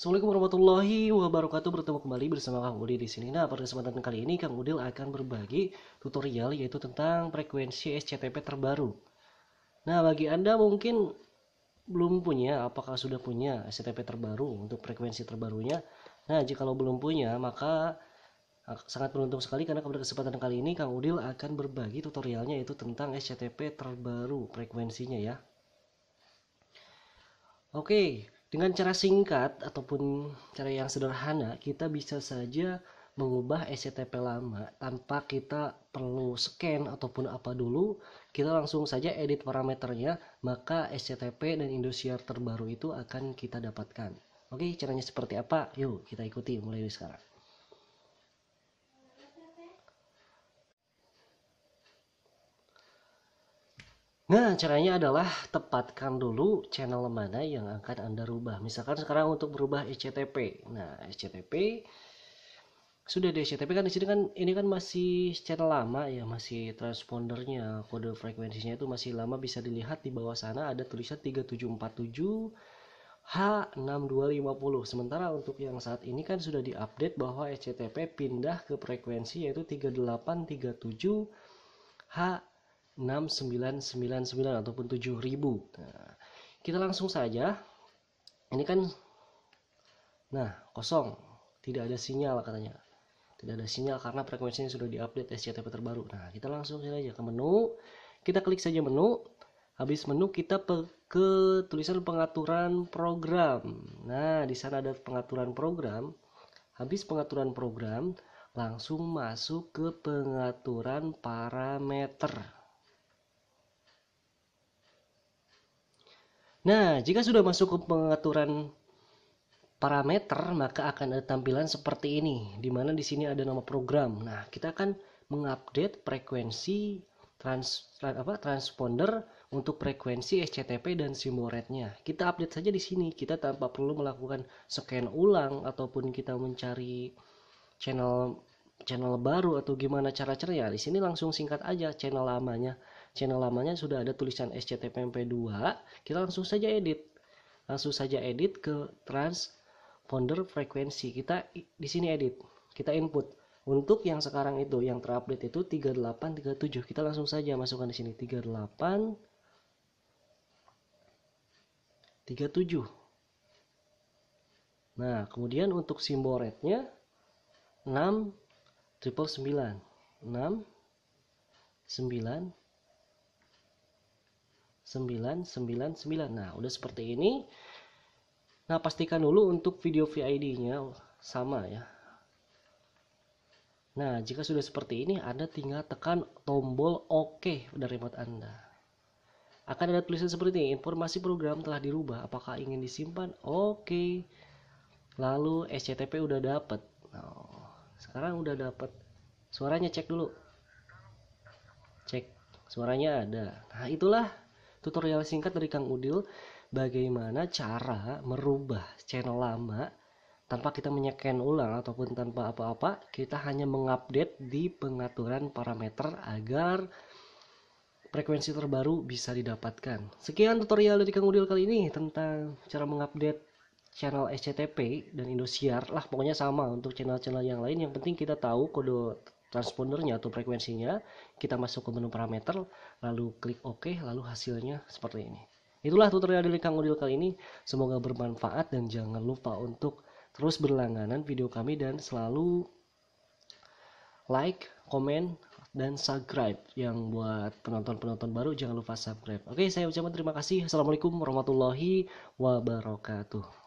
Assalamualaikum warahmatullahi wabarakatuh. Bertemu kembali bersama Kang Udil di sini. Nah, pada kesempatan kali ini Kang Udil akan berbagi tutorial yaitu tentang frekuensi SCTP terbaru. Nah, bagi Anda mungkin belum punya, apakah sudah punya SCTP terbaru untuk frekuensi terbarunya? Nah, jika kalau belum punya, maka ah, sangat beruntung sekali karena pada kesempatan kali ini Kang Udil akan berbagi tutorialnya yaitu tentang SCTP terbaru frekuensinya ya. Oke, dengan cara singkat ataupun cara yang sederhana, kita bisa saja mengubah SCTP e lama tanpa kita perlu scan ataupun apa dulu kita langsung saja edit parameternya maka SCTP e dan Indosiar terbaru itu akan kita dapatkan oke caranya seperti apa yuk kita ikuti mulai dari sekarang Nah, caranya adalah tepatkan dulu channel mana yang akan Anda rubah. Misalkan sekarang untuk berubah SCTP. Nah, SCTP sudah di SCTP kan di sini kan ini kan masih channel lama ya, masih transpondernya, kode frekuensinya itu masih lama bisa dilihat di bawah sana ada tulisan 3747 H6250. Sementara untuk yang saat ini kan sudah diupdate bahwa SCTP pindah ke frekuensi yaitu 3837 H 6999 ataupun 7000 nah, kita langsung saja ini kan nah kosong tidak ada sinyal katanya tidak ada sinyal karena frekuensinya sudah diupdate SCTP terbaru nah kita langsung saja ke menu kita klik saja menu habis menu kita ke tulisan pengaturan program nah di sana ada pengaturan program habis pengaturan program langsung masuk ke pengaturan parameter Nah, jika sudah masuk ke pengaturan parameter, maka akan ada tampilan seperti ini, di mana di sini ada nama program. Nah, kita akan mengupdate frekuensi trans, apa, transponder untuk frekuensi SCTP dan simbol Kita update saja di sini, kita tanpa perlu melakukan scan ulang ataupun kita mencari channel channel baru atau gimana cara-cara ya. Di sini langsung singkat aja channel lamanya channel lamanya sudah ada tulisan SCTMP2, kita langsung saja edit. Langsung saja edit ke transponder frekuensi. Kita di sini edit, kita input. Untuk yang sekarang itu yang terupdate itu 3837. Kita langsung saja masukkan di sini 38 37. Nah, kemudian untuk simbol rednya 6 triple 9. 6 9 999. Nah, udah seperti ini. Nah, pastikan dulu untuk video VID-nya sama ya. Nah, jika sudah seperti ini, Anda tinggal tekan tombol OK dari remote Anda. Akan ada tulisan seperti ini, informasi program telah dirubah, apakah ingin disimpan? Oke. Lalu SCTP udah dapet Nah, sekarang udah dapet Suaranya cek dulu. Cek, suaranya ada. Nah, itulah Tutorial singkat dari Kang Udil bagaimana cara merubah channel lama tanpa kita menyeken ulang ataupun tanpa apa-apa, kita hanya mengupdate di pengaturan parameter agar frekuensi terbaru bisa didapatkan. Sekian tutorial dari Kang Udil kali ini tentang cara mengupdate channel SCTP dan Indosiar lah pokoknya sama untuk channel-channel yang lain yang penting kita tahu kode transpondernya atau frekuensinya kita masuk ke menu parameter lalu klik OK lalu hasilnya seperti ini itulah tutorial dari Kang Udil kali ini semoga bermanfaat dan jangan lupa untuk terus berlangganan video kami dan selalu like, komen, dan subscribe yang buat penonton-penonton baru jangan lupa subscribe. Oke, saya ucapkan terima kasih. Assalamualaikum warahmatullahi wabarakatuh.